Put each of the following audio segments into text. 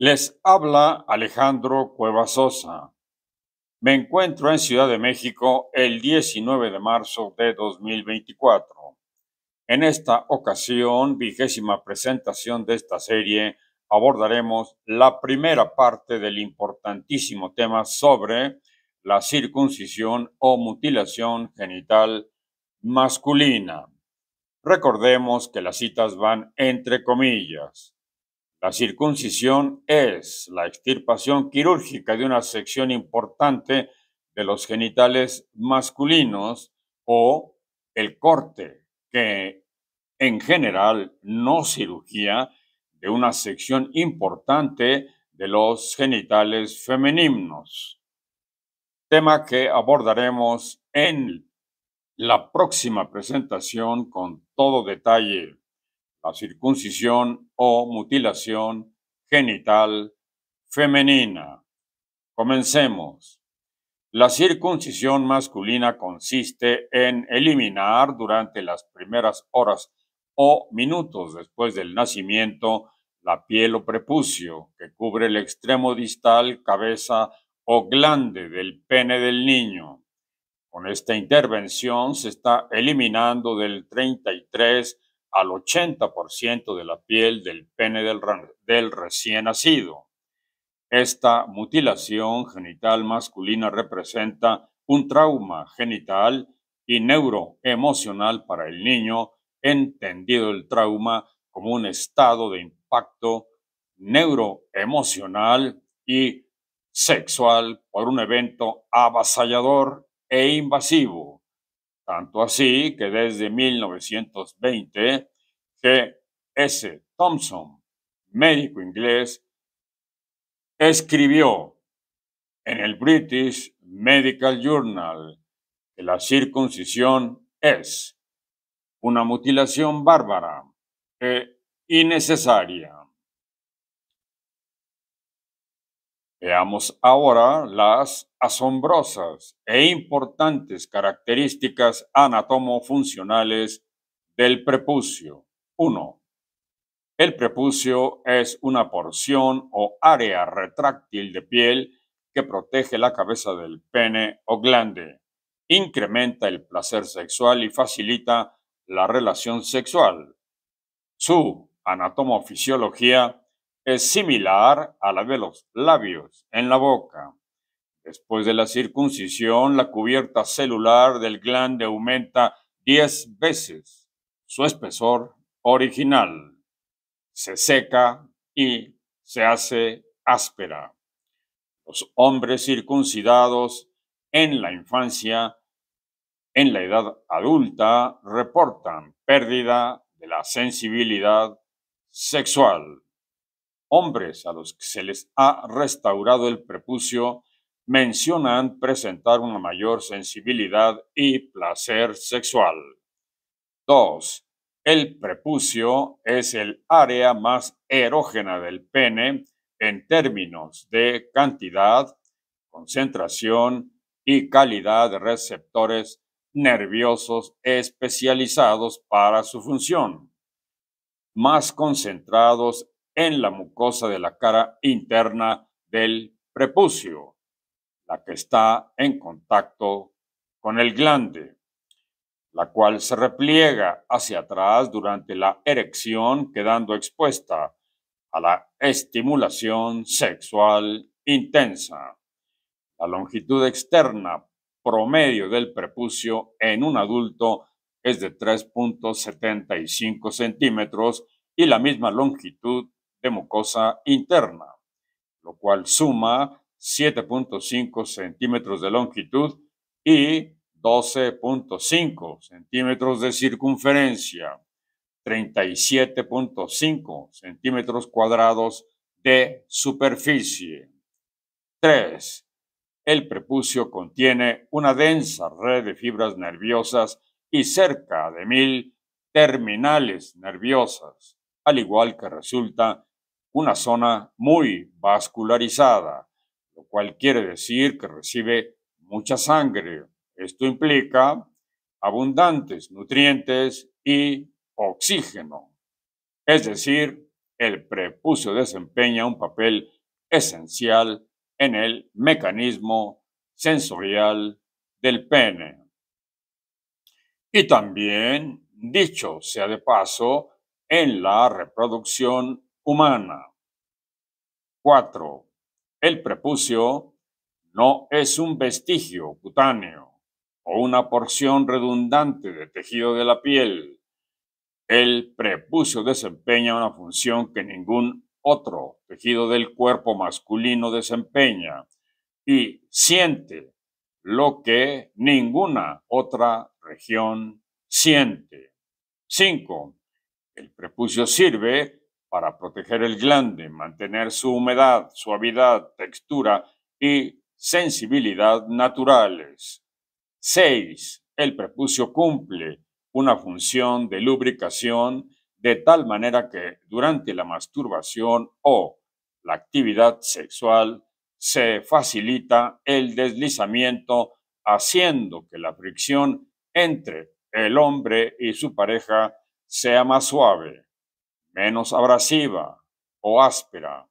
Les habla Alejandro Sosa. Me encuentro en Ciudad de México el 19 de marzo de 2024. En esta ocasión, vigésima presentación de esta serie, abordaremos la primera parte del importantísimo tema sobre la circuncisión o mutilación genital masculina. Recordemos que las citas van entre comillas. La circuncisión es la extirpación quirúrgica de una sección importante de los genitales masculinos o el corte, que en general no cirugía, de una sección importante de los genitales femeninos. Tema que abordaremos en la próxima presentación con todo detalle la circuncisión o mutilación genital femenina. Comencemos. La circuncisión masculina consiste en eliminar durante las primeras horas o minutos después del nacimiento la piel o prepucio que cubre el extremo distal, cabeza o glande del pene del niño. Con esta intervención se está eliminando del 33 al 80% de la piel del pene del, recién nacido. Esta mutilación genital masculina representa un trauma genital y neuroemocional para el niño, entendido el trauma como un estado de impacto neuroemocional y sexual por un evento avasallador e invasivo. Tanto así que desde 1920, S. Thompson, médico inglés, escribió en el British Medical Journal que la circuncisión es una mutilación bárbara e innecesaria. Veamos ahora las asombrosas e importantes características anatomofuncionales del prepucio. 1. El prepucio es una porción o área retráctil de piel que protege la cabeza del pene o glande, incrementa el placer sexual y facilita la relación sexual. Su anatomofisiología es similar a la de los labios en la boca. Después de la circuncisión, la cubierta celular del glande aumenta 10 veces su espesor original. Se seca y se hace áspera. Los hombres circuncidados en la infancia, en la edad adulta, reportan pérdida de la sensibilidad sexual hombres a los que se les ha restaurado el prepucio mencionan presentar una mayor sensibilidad y placer sexual. 2. El prepucio es el área más erógena del pene en términos de cantidad, concentración y calidad de receptores nerviosos especializados para su función, más concentrados en la mucosa de la cara interna del prepucio, la que está en contacto con el glande, la cual se repliega hacia atrás durante la erección, quedando expuesta a la estimulación sexual intensa. La longitud externa promedio del prepucio en un adulto es de 3.75 centímetros y la misma longitud de mucosa interna, lo cual suma 7.5 centímetros de longitud y 12.5 centímetros de circunferencia, 37.5 centímetros cuadrados de superficie. 3. El prepucio contiene una densa red de fibras nerviosas y cerca de mil terminales nerviosas, al igual que resulta una zona muy vascularizada, lo cual quiere decir que recibe mucha sangre. Esto implica abundantes nutrientes y oxígeno. Es decir, el prepucio desempeña un papel esencial en el mecanismo sensorial del pene. Y también, dicho sea de paso, en la reproducción humana. 4. El prepucio no es un vestigio cutáneo o una porción redundante de tejido de la piel. El prepucio desempeña una función que ningún otro tejido del cuerpo masculino desempeña y siente lo que ninguna otra región siente. 5. El prepucio sirve para proteger el glande, mantener su humedad, suavidad, textura y sensibilidad naturales. 6. El prepucio cumple una función de lubricación de tal manera que durante la masturbación o la actividad sexual se facilita el deslizamiento haciendo que la fricción entre el hombre y su pareja sea más suave menos abrasiva o áspera.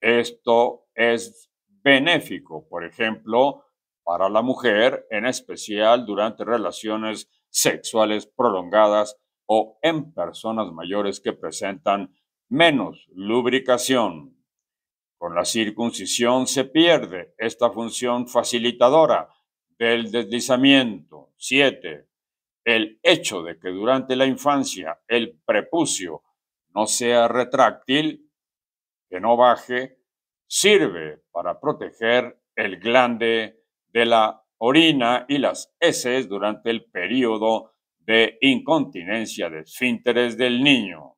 Esto es benéfico, por ejemplo, para la mujer, en especial durante relaciones sexuales prolongadas o en personas mayores que presentan menos lubricación. Con la circuncisión se pierde esta función facilitadora del deslizamiento. 7 el hecho de que durante la infancia el prepucio no sea retráctil, que no baje, sirve para proteger el glande de la orina y las heces durante el periodo de incontinencia de esfínteres del niño.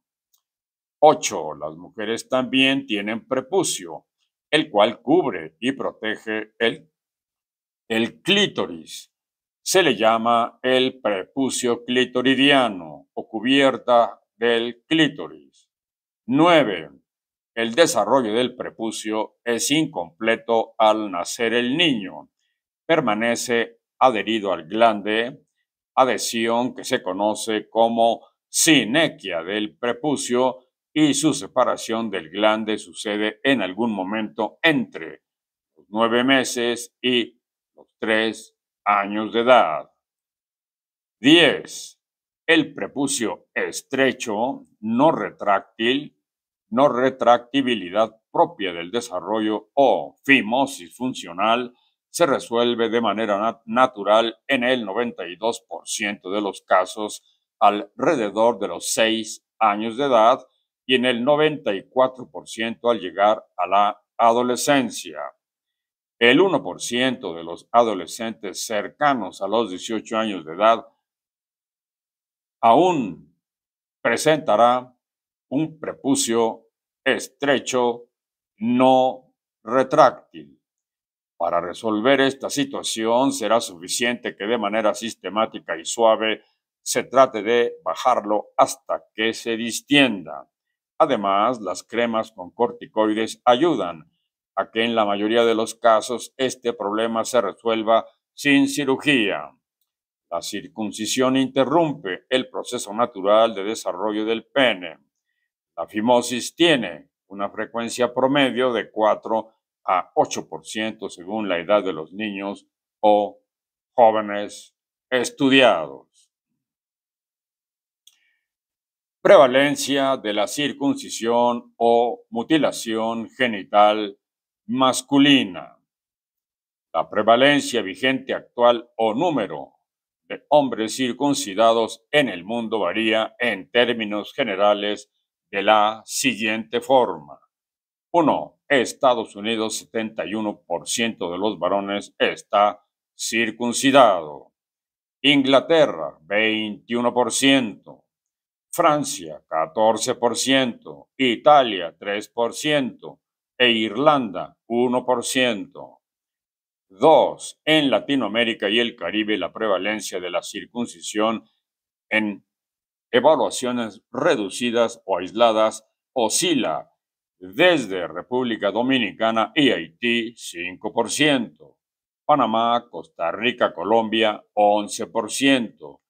8. Las mujeres también tienen prepucio, el cual cubre y protege el, el clítoris se le llama el prepucio clitoridiano o cubierta del clítoris. 9. El desarrollo del prepucio es incompleto al nacer el niño. Permanece adherido al glande, adhesión que se conoce como sinequia del prepucio y su separación del glande sucede en algún momento entre los nueve meses y los tres años de edad. 10. El prepucio estrecho, no retráctil, no retractibilidad propia del desarrollo o fimosis funcional se resuelve de manera natural en el 92% de los casos alrededor de los 6 años de edad y en el 94% al llegar a la adolescencia. El 1% de los adolescentes cercanos a los 18 años de edad aún presentará un prepucio estrecho no retráctil. Para resolver esta situación será suficiente que de manera sistemática y suave se trate de bajarlo hasta que se distienda. Además, las cremas con corticoides ayudan a que en la mayoría de los casos este problema se resuelva sin cirugía. La circuncisión interrumpe el proceso natural de desarrollo del pene. La fimosis tiene una frecuencia promedio de 4 a 8% según la edad de los niños o jóvenes estudiados. Prevalencia de la circuncisión o mutilación genital masculina. La prevalencia vigente actual o número de hombres circuncidados en el mundo varía en términos generales de la siguiente forma. 1. Estados Unidos, 71% de los varones está circuncidado. Inglaterra, 21%. Francia, 14%. Italia, 3% e Irlanda, 1%. 2. En Latinoamérica y el Caribe, la prevalencia de la circuncisión en evaluaciones reducidas o aisladas oscila desde República Dominicana y Haití, 5%. Panamá, Costa Rica, Colombia, 11%.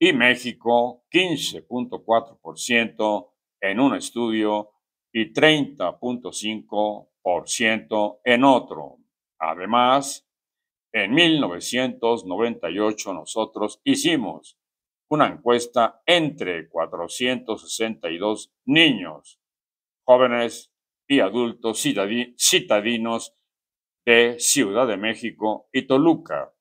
Y México, 15.4% en un estudio y 30.5% en otro. Además, en 1998 nosotros hicimos una encuesta entre 462 niños, jóvenes y adultos citadinos de Ciudad de México y Toluca,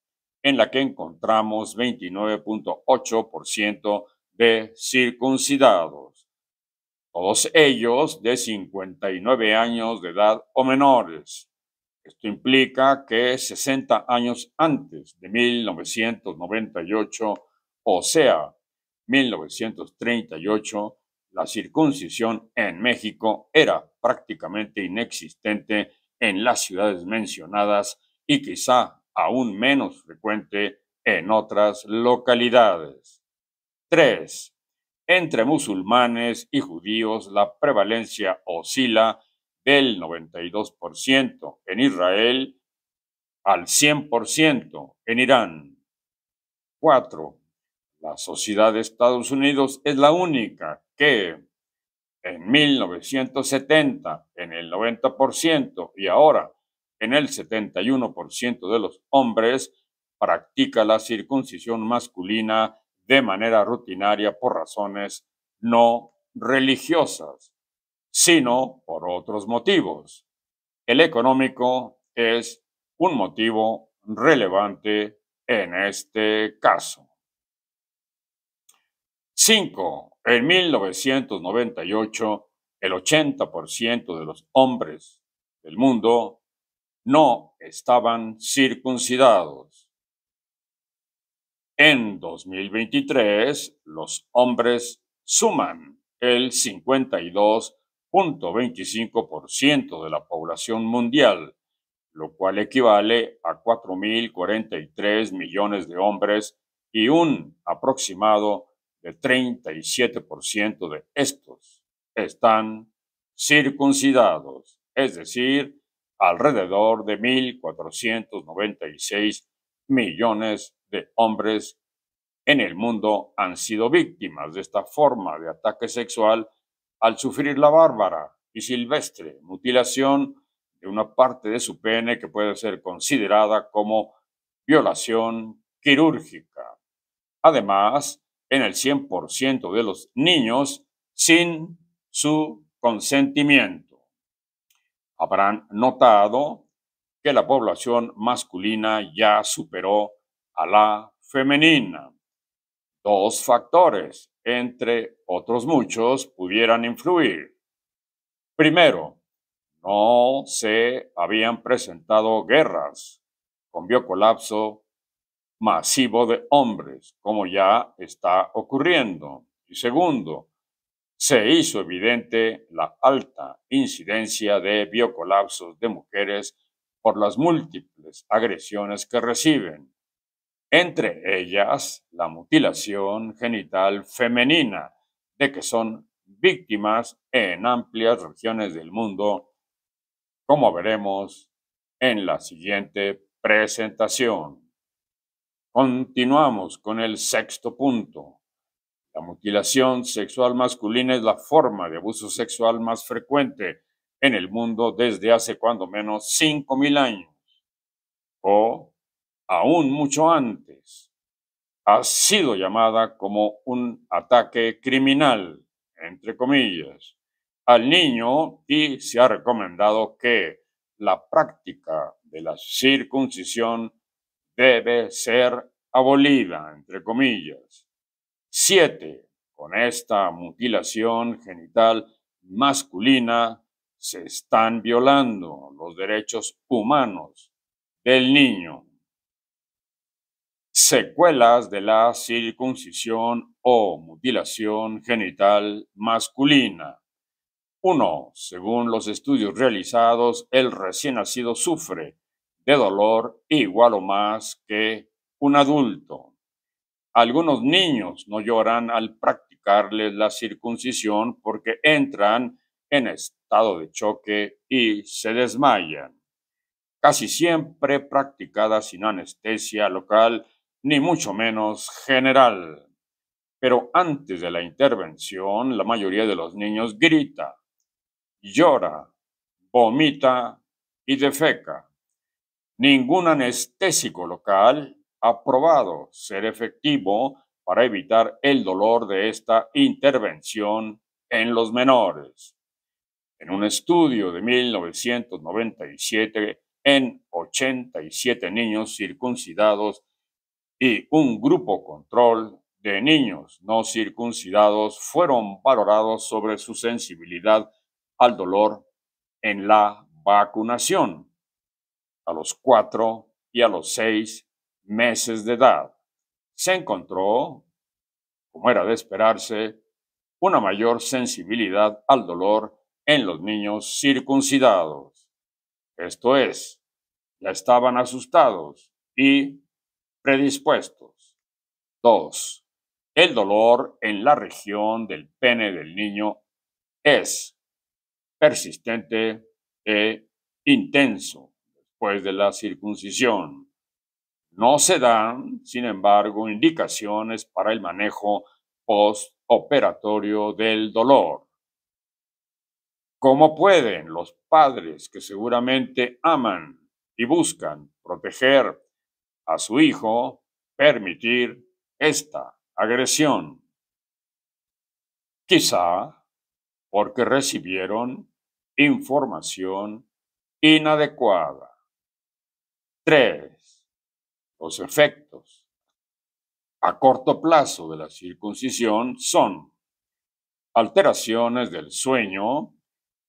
en la que encontramos 29.8% de circuncidados todos ellos de 59 años de edad o menores. Esto implica que 60 años antes de 1998, o sea, 1938, la circuncisión en México era prácticamente inexistente en las ciudades mencionadas y quizá aún menos frecuente en otras localidades. 3. Entre musulmanes y judíos la prevalencia oscila del 92%, en Israel al 100%, en Irán. Cuatro, La sociedad de Estados Unidos es la única que en 1970 en el 90% y ahora en el 71% de los hombres practica la circuncisión masculina de manera rutinaria por razones no religiosas, sino por otros motivos. El económico es un motivo relevante en este caso. 5. En 1998, el 80% de los hombres del mundo no estaban circuncidados. En 2023, los hombres suman el 52.25% de la población mundial, lo cual equivale a 4.043 millones de hombres y un aproximado de 37% de estos están circuncidados, es decir, alrededor de 1.496 millones de de hombres en el mundo han sido víctimas de esta forma de ataque sexual al sufrir la bárbara y silvestre mutilación de una parte de su pene que puede ser considerada como violación quirúrgica. Además, en el 100% de los niños sin su consentimiento. Habrán notado que la población masculina ya superó a la femenina. Dos factores, entre otros muchos, pudieran influir. Primero, no se habían presentado guerras con biocolapso masivo de hombres, como ya está ocurriendo. Y segundo, se hizo evidente la alta incidencia de biocolapsos de mujeres por las múltiples agresiones que reciben entre ellas la mutilación genital femenina, de que son víctimas en amplias regiones del mundo, como veremos en la siguiente presentación. Continuamos con el sexto punto. La mutilación sexual masculina es la forma de abuso sexual más frecuente en el mundo desde hace cuando menos 5.000 años, o aún mucho antes, ha sido llamada como un ataque criminal, entre comillas, al niño y se ha recomendado que la práctica de la circuncisión debe ser abolida, entre comillas. Siete, Con esta mutilación genital masculina se están violando los derechos humanos del niño secuelas de la circuncisión o mutilación genital masculina. Uno, Según los estudios realizados, el recién nacido sufre de dolor igual o más que un adulto. Algunos niños no lloran al practicarles la circuncisión porque entran en estado de choque y se desmayan. Casi siempre practicada sin anestesia local, ni mucho menos general. Pero antes de la intervención, la mayoría de los niños grita, llora, vomita y defeca. Ningún anestésico local ha probado ser efectivo para evitar el dolor de esta intervención en los menores. En un estudio de 1997 en 87 niños circuncidados y un grupo control de niños no circuncidados fueron valorados sobre su sensibilidad al dolor en la vacunación a los cuatro y a los seis meses de edad. Se encontró, como era de esperarse, una mayor sensibilidad al dolor en los niños circuncidados. Esto es, ya estaban asustados y predispuestos. 2. El dolor en la región del pene del niño es persistente e intenso después de la circuncisión. No se dan, sin embargo, indicaciones para el manejo postoperatorio del dolor. ¿Cómo pueden los padres que seguramente aman y buscan proteger a su hijo permitir esta agresión. Quizá porque recibieron información inadecuada. 3. Los efectos a corto plazo de la circuncisión son alteraciones del sueño,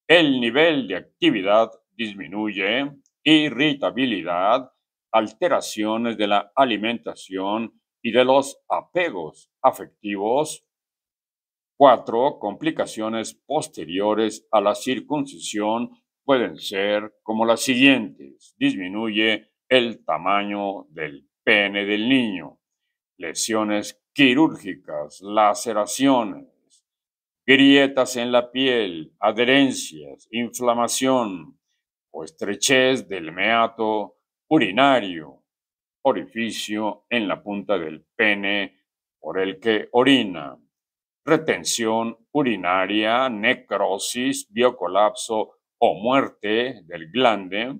el nivel de actividad disminuye, irritabilidad, alteraciones de la alimentación y de los apegos afectivos. Cuatro, Complicaciones posteriores a la circuncisión pueden ser como las siguientes. Disminuye el tamaño del pene del niño, lesiones quirúrgicas, laceraciones, grietas en la piel, adherencias, inflamación o estrechez del meato urinario, orificio en la punta del pene por el que orina, retención urinaria, necrosis, biocolapso o muerte del glande,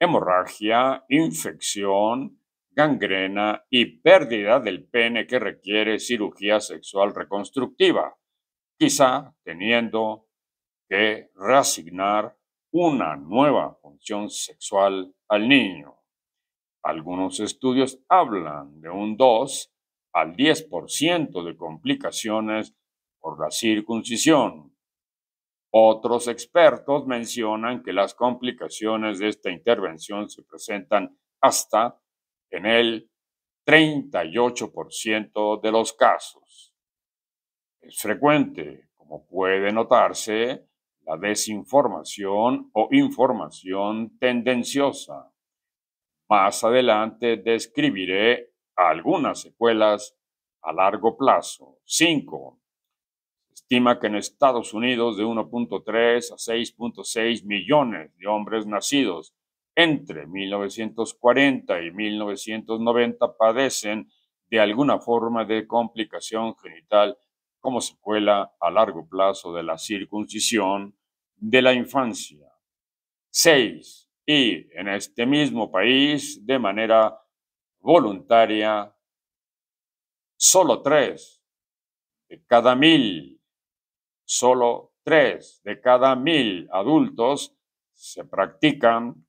hemorragia, infección, gangrena y pérdida del pene que requiere cirugía sexual reconstructiva, quizá teniendo que reasignar una nueva función sexual al niño. Algunos estudios hablan de un 2 al 10% de complicaciones por la circuncisión. Otros expertos mencionan que las complicaciones de esta intervención se presentan hasta en el 38% de los casos. Es frecuente, como puede notarse, la desinformación o información tendenciosa más adelante describiré algunas secuelas a largo plazo. 5. Estima que en Estados Unidos de 1.3 a 6.6 millones de hombres nacidos entre 1940 y 1990 padecen de alguna forma de complicación genital como secuela a largo plazo de la circuncisión de la infancia. 6 y en este mismo país de manera voluntaria, solo tres de cada mil, solo tres de cada mil adultos se practican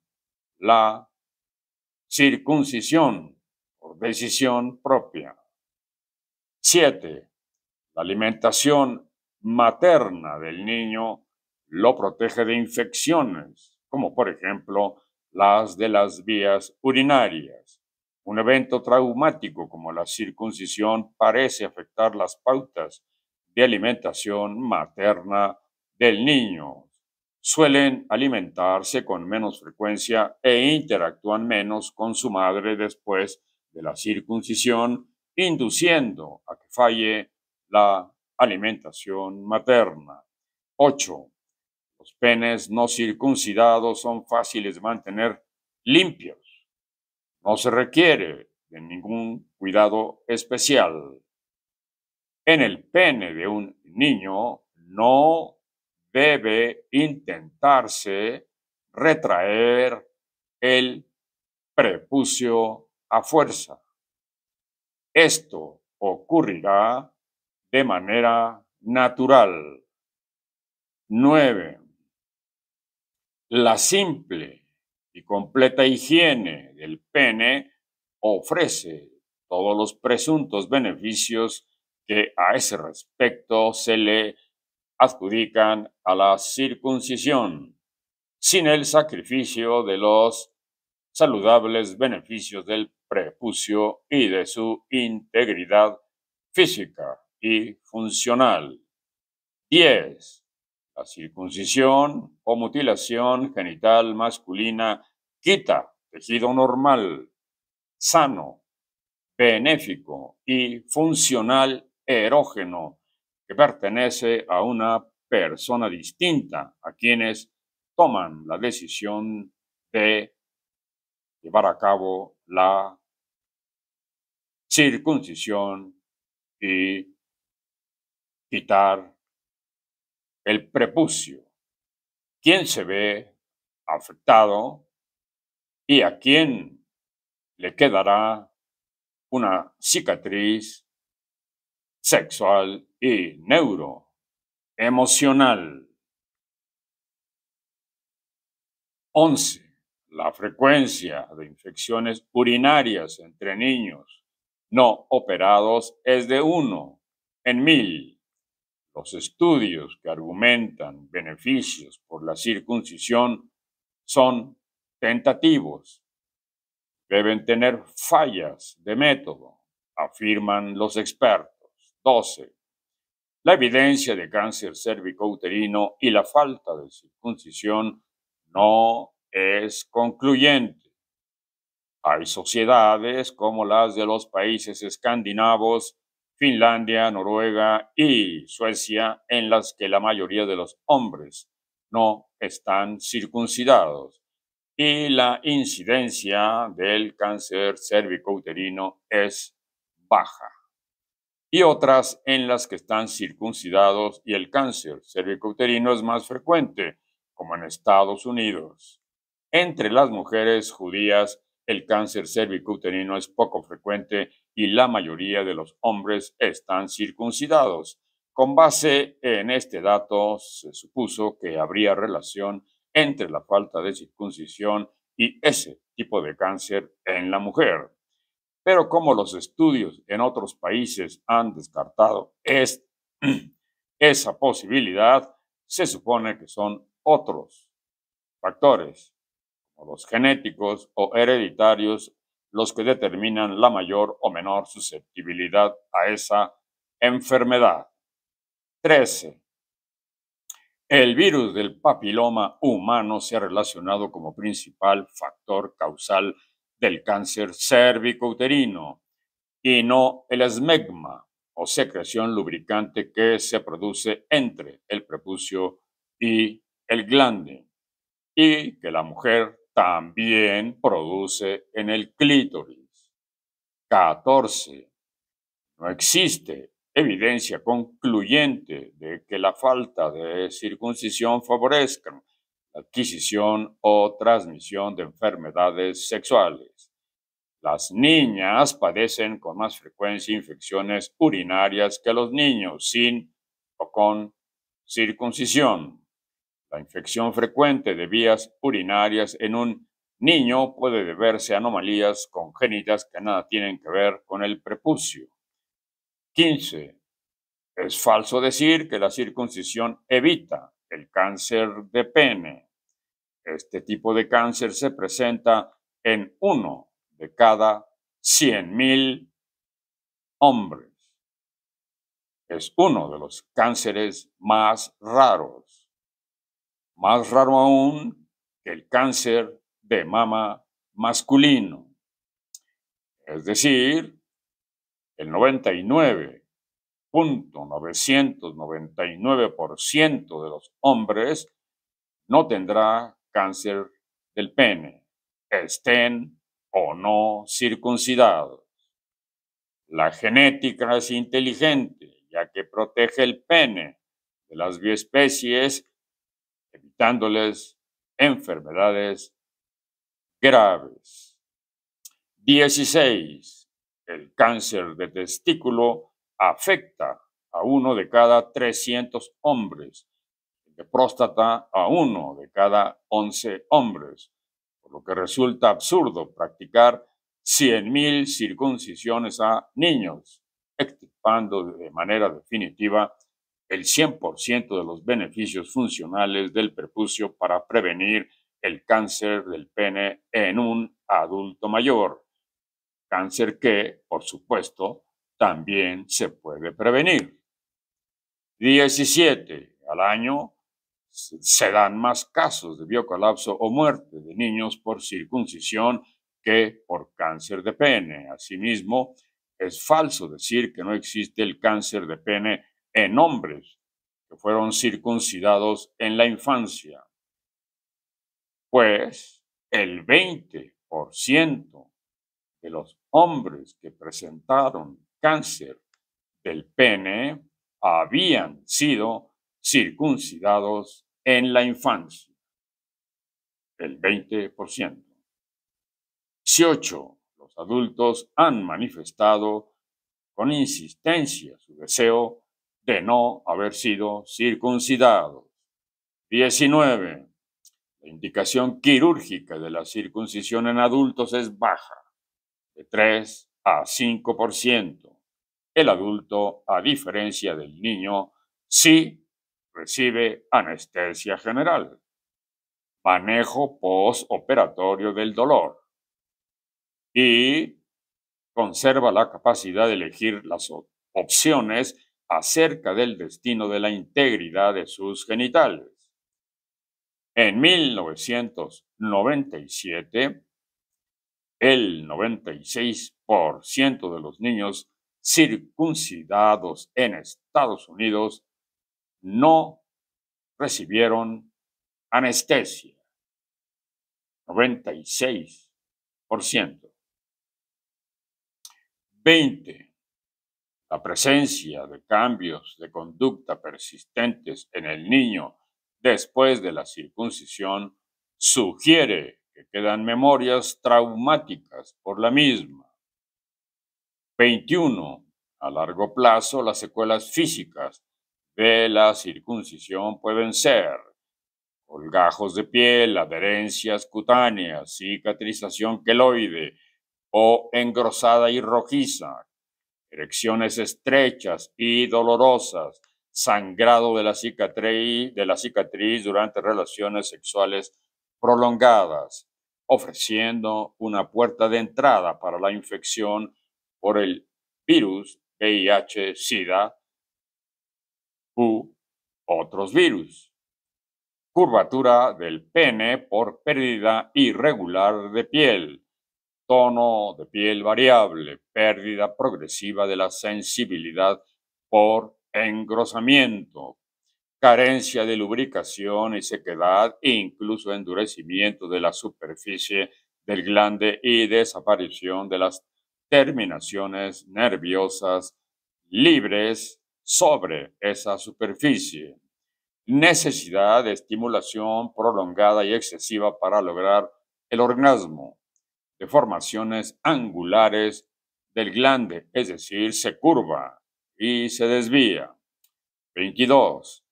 la circuncisión por decisión propia. Siete, la alimentación materna del niño lo protege de infecciones como por ejemplo las de las vías urinarias. Un evento traumático como la circuncisión parece afectar las pautas de alimentación materna del niño. Suelen alimentarse con menos frecuencia e interactúan menos con su madre después de la circuncisión, induciendo a que falle la alimentación materna. 8. Los penes no circuncidados son fáciles de mantener limpios. No se requiere de ningún cuidado especial. En el pene de un niño no debe intentarse retraer el prepucio a fuerza. Esto ocurrirá de manera natural. Nueve. La simple y completa higiene del pene ofrece todos los presuntos beneficios que a ese respecto se le adjudican a la circuncisión, sin el sacrificio de los saludables beneficios del prepucio y de su integridad física y funcional. 10 circuncisión o mutilación genital masculina quita tejido normal, sano, benéfico y funcional erógeno que pertenece a una persona distinta a quienes toman la decisión de llevar a cabo la circuncisión y quitar el prepucio, quién se ve afectado y a quién le quedará una cicatriz sexual y neuroemocional. 11. La frecuencia de infecciones urinarias entre niños no operados es de 1 en mil. Los estudios que argumentan beneficios por la circuncisión son tentativos. Deben tener fallas de método, afirman los expertos. 12. La evidencia de cáncer cérvico-uterino y la falta de circuncisión no es concluyente. Hay sociedades como las de los países escandinavos Finlandia, Noruega y Suecia, en las que la mayoría de los hombres no están circuncidados. Y la incidencia del cáncer cervicouterino es baja. Y otras en las que están circuncidados y el cáncer cervicouterino es más frecuente, como en Estados Unidos. Entre las mujeres judías, el cáncer cervicouterino es poco frecuente y la mayoría de los hombres están circuncidados. Con base en este dato, se supuso que habría relación entre la falta de circuncisión y ese tipo de cáncer en la mujer. Pero como los estudios en otros países han descartado esa posibilidad, se supone que son otros factores, los genéticos o hereditarios los que determinan la mayor o menor susceptibilidad a esa enfermedad. 13. El virus del papiloma humano se ha relacionado como principal factor causal del cáncer uterino y no el esmegma o secreción lubricante que se produce entre el prepucio y el glande y que la mujer también produce en el clítoris. 14. No existe evidencia concluyente de que la falta de circuncisión favorezca la adquisición o transmisión de enfermedades sexuales. Las niñas padecen con más frecuencia infecciones urinarias que los niños sin o con circuncisión. La infección frecuente de vías urinarias en un niño puede deberse a anomalías congénitas que nada tienen que ver con el prepucio. 15. Es falso decir que la circuncisión evita el cáncer de pene. Este tipo de cáncer se presenta en uno de cada 100.000 hombres. Es uno de los cánceres más raros más raro aún que el cáncer de mama masculino. Es decir, el 99.999% de los hombres no tendrá cáncer del pene, estén o no circuncidados. La genética es inteligente, ya que protege el pene de las biespecies evitándoles enfermedades graves. 16. El cáncer de testículo afecta a uno de cada 300 hombres, de próstata a uno de cada 11 hombres, por lo que resulta absurdo practicar 100.000 circuncisiones a niños, extirpando de manera definitiva el 100% de los beneficios funcionales del prepucio para prevenir el cáncer del pene en un adulto mayor, cáncer que, por supuesto, también se puede prevenir. 17. Al año se dan más casos de biocolapso o muerte de niños por circuncisión que por cáncer de pene. Asimismo, es falso decir que no existe el cáncer de pene en hombres que fueron circuncidados en la infancia, pues el 20% de los hombres que presentaron cáncer del pene habían sido circuncidados en la infancia. El 20%. ocho Los adultos han manifestado con insistencia su deseo de no haber sido circuncidados. 19. La indicación quirúrgica de la circuncisión en adultos es baja, de 3 a 5%. El adulto, a diferencia del niño, sí recibe anestesia general. Manejo postoperatorio del dolor. Y conserva la capacidad de elegir las opciones acerca del destino de la integridad de sus genitales. En 1997, el 96% de los niños circuncidados en Estados Unidos no recibieron anestesia. 96%. 20. La presencia de cambios de conducta persistentes en el niño después de la circuncisión sugiere que quedan memorias traumáticas por la misma. 21. A largo plazo, las secuelas físicas de la circuncisión pueden ser colgajos de piel, adherencias cutáneas, cicatrización queloide o engrosada y rojiza, erecciones estrechas y dolorosas, sangrado de la cicatriz, durante relaciones sexuales prolongadas, ofreciendo una puerta de entrada para la infección por el virus VIH-Sida u otros virus. Curvatura del pene por pérdida irregular de piel, tono de piel variable, pérdida progresiva de la sensibilidad por engrosamiento, carencia de lubricación y sequedad e incluso endurecimiento de la superficie del glande y desaparición de las terminaciones nerviosas libres sobre esa superficie. Necesidad de estimulación prolongada y excesiva para lograr el orgasmo deformaciones angulares del glande, es decir, se curva y se desvía. 22.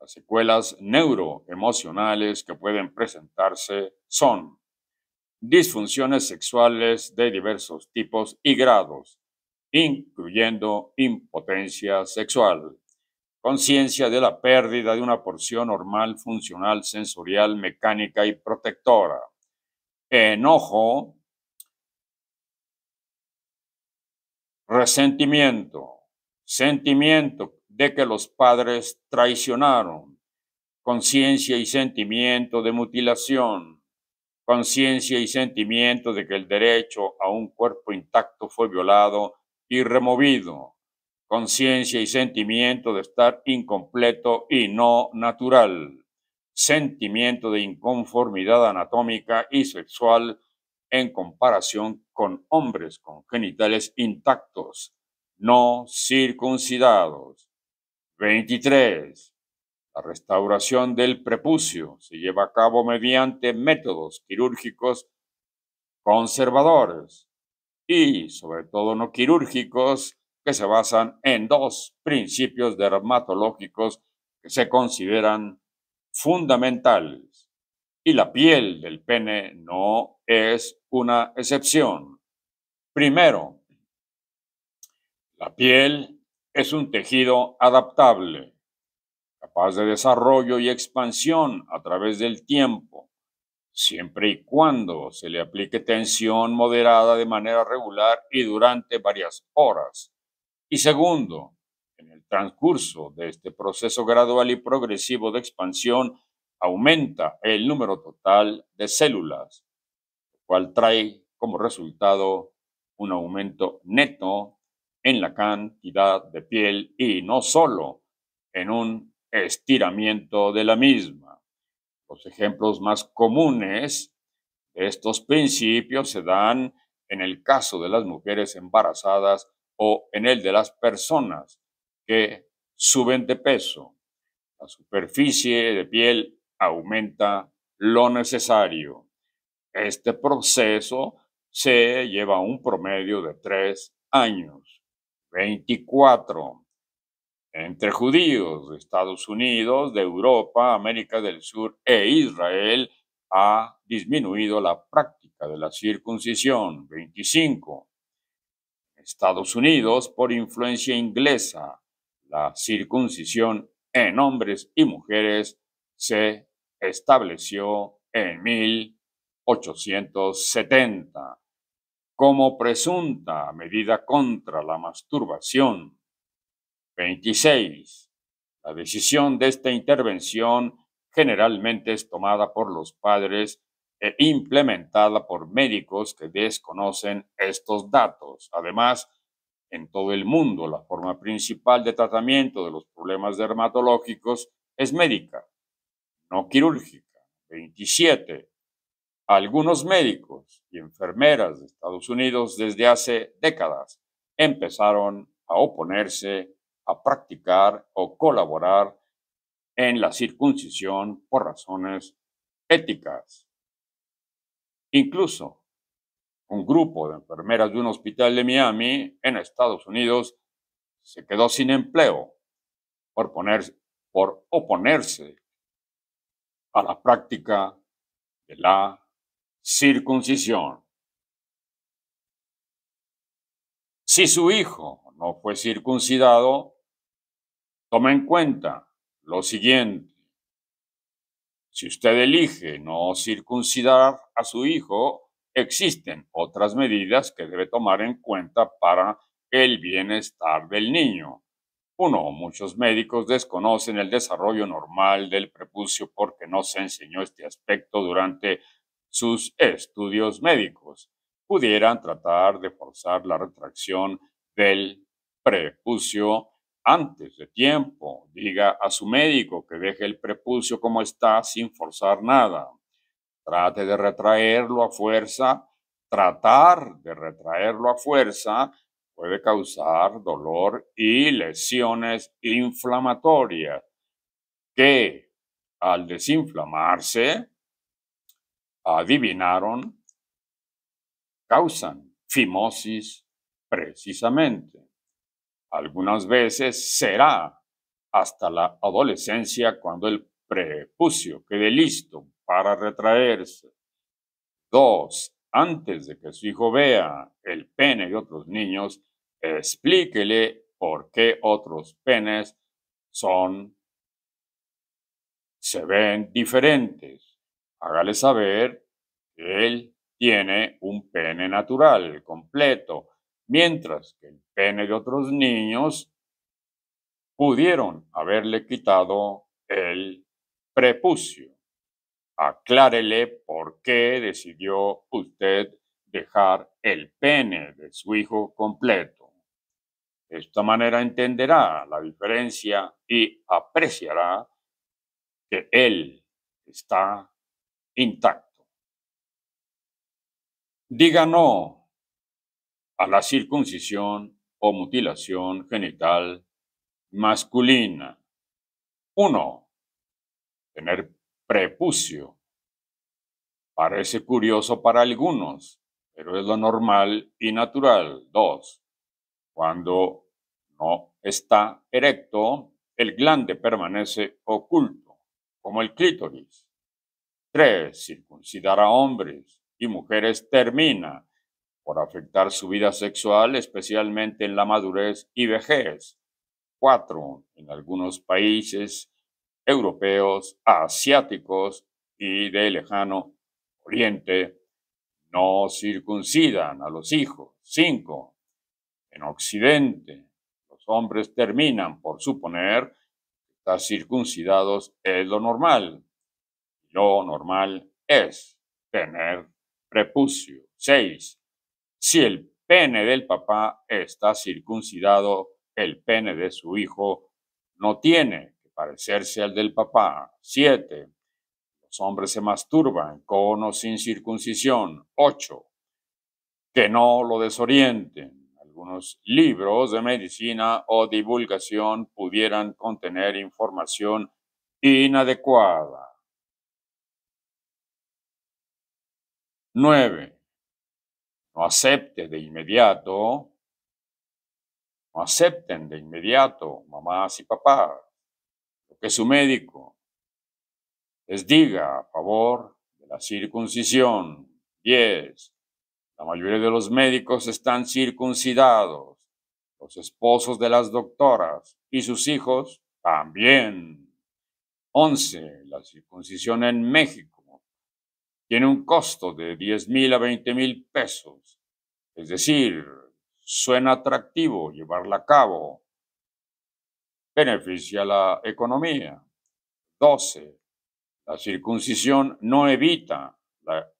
Las secuelas neuroemocionales que pueden presentarse son disfunciones sexuales de diversos tipos y grados, incluyendo impotencia sexual, conciencia de la pérdida de una porción normal funcional sensorial, mecánica y protectora, enojo, resentimiento, sentimiento de que los padres traicionaron, conciencia y sentimiento de mutilación, conciencia y sentimiento de que el derecho a un cuerpo intacto fue violado y removido, conciencia y sentimiento de estar incompleto y no natural, sentimiento de inconformidad anatómica y sexual en comparación con hombres con genitales intactos, no circuncidados. 23. La restauración del prepucio se lleva a cabo mediante métodos quirúrgicos conservadores y, sobre todo, no quirúrgicos que se basan en dos principios dermatológicos que se consideran fundamentales y la piel del pene no es una excepción. Primero, la piel es un tejido adaptable, capaz de desarrollo y expansión a través del tiempo, siempre y cuando se le aplique tensión moderada de manera regular y durante varias horas. Y segundo, en el transcurso de este proceso gradual y progresivo de expansión, aumenta el número total de células, lo cual trae como resultado un aumento neto en la cantidad de piel y no solo en un estiramiento de la misma. Los ejemplos más comunes de estos principios se dan en el caso de las mujeres embarazadas o en el de las personas que suben de peso. La superficie de piel aumenta lo necesario. Este proceso se lleva un promedio de tres años. 24. Entre judíos de Estados Unidos, de Europa, América del Sur e Israel ha disminuido la práctica de la circuncisión. 25. Estados Unidos, por influencia inglesa, la circuncisión en hombres y mujeres se estableció en 1870 como presunta medida contra la masturbación. 26. La decisión de esta intervención generalmente es tomada por los padres e implementada por médicos que desconocen estos datos. Además, en todo el mundo, la forma principal de tratamiento de los problemas dermatológicos es médica no quirúrgica, 27, algunos médicos y enfermeras de Estados Unidos desde hace décadas empezaron a oponerse a practicar o colaborar en la circuncisión por razones éticas. Incluso un grupo de enfermeras de un hospital de Miami en Estados Unidos se quedó sin empleo por, ponerse, por oponerse a la práctica de la circuncisión. Si su hijo no fue circuncidado, toma en cuenta lo siguiente. Si usted elige no circuncidar a su hijo, existen otras medidas que debe tomar en cuenta para el bienestar del niño. Uno, muchos médicos desconocen el desarrollo normal del prepucio porque no se enseñó este aspecto durante sus estudios médicos. Pudieran tratar de forzar la retracción del prepucio antes de tiempo. Diga a su médico que deje el prepucio como está sin forzar nada. Trate de retraerlo a fuerza. Tratar de retraerlo a fuerza puede causar dolor y lesiones inflamatorias que al desinflamarse, adivinaron, causan fimosis precisamente. Algunas veces será hasta la adolescencia cuando el prepucio quede listo para retraerse. Dos, antes de que su hijo vea el pene de otros niños, explíquele por qué otros penes son, se ven diferentes. Hágale saber que él tiene un pene natural, completo, mientras que el pene de otros niños pudieron haberle quitado el prepucio aclárele por qué decidió usted dejar el pene de su hijo completo. De esta manera entenderá la diferencia y apreciará que él está intacto. Diga no a la circuncisión o mutilación genital masculina. Uno, Tener prepucio. Parece curioso para algunos, pero es lo normal y natural. Dos, Cuando no está erecto, el glande permanece oculto, como el clítoris. Tres, Circuncidar a hombres y mujeres termina por afectar su vida sexual, especialmente en la madurez y vejez. Cuatro, En algunos países europeos, asiáticos y de lejano oriente, no circuncidan a los hijos. 5. En Occidente, los hombres terminan por suponer que estar circuncidados es lo normal. Lo normal es tener prepucio. 6. Si el pene del papá está circuncidado, el pene de su hijo no tiene parecerse al del papá. 7. Los hombres se masturban con o sin circuncisión. 8. Que no lo desorienten. Algunos libros de medicina o divulgación pudieran contener información inadecuada. 9. No acepte de inmediato no acepten de inmediato, mamás y papás que su médico les diga a favor de la circuncisión. 10. La mayoría de los médicos están circuncidados, los esposos de las doctoras y sus hijos también. 11. La circuncisión en México tiene un costo de 10 mil a 20 mil pesos. Es decir, suena atractivo llevarla a cabo beneficia la economía. 12. La circuncisión no evita la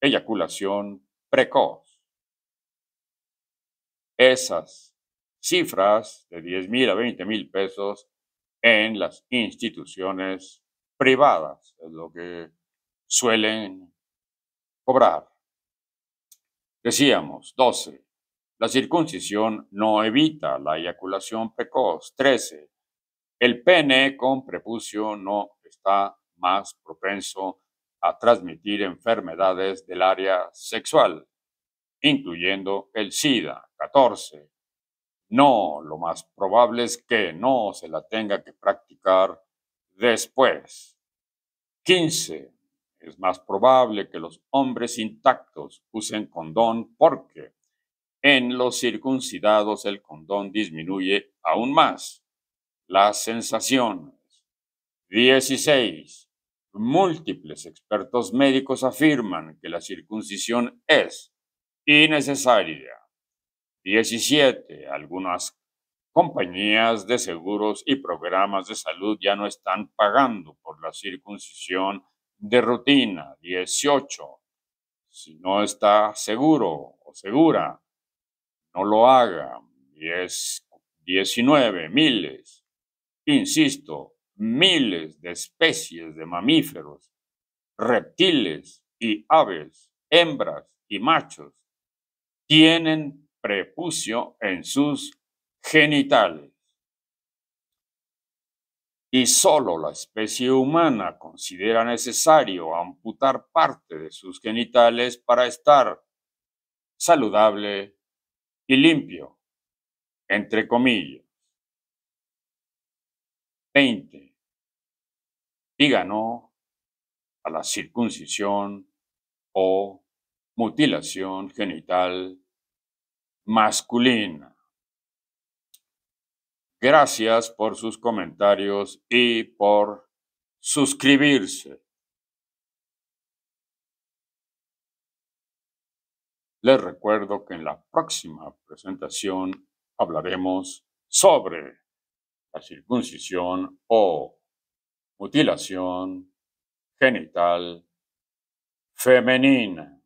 eyaculación precoz. Esas cifras de 10.000 mil a 20 mil pesos en las instituciones privadas es lo que suelen cobrar. Decíamos, 12. La circuncisión no evita la eyaculación precoz. 13. El pene con prepucio no está más propenso a transmitir enfermedades del área sexual, incluyendo el SIDA. 14. No, lo más probable es que no se la tenga que practicar después. 15. Es más probable que los hombres intactos usen condón porque en los circuncidados el condón disminuye aún más las sensaciones. 16. Múltiples expertos médicos afirman que la circuncisión es innecesaria. 17. Algunas compañías de seguros y programas de salud ya no están pagando por la circuncisión de rutina. 18. Si no está seguro o segura no lo hagan. Diez, 19, miles, insisto, miles de especies de mamíferos, reptiles y aves, hembras y machos, tienen prepucio en sus genitales. Y solo la especie humana considera necesario amputar parte de sus genitales para estar saludable y limpio, entre comillas. 20. Y ganó a la circuncisión o mutilación genital masculina. Gracias por sus comentarios y por suscribirse. Les recuerdo que en la próxima presentación hablaremos sobre la circuncisión o mutilación genital femenina.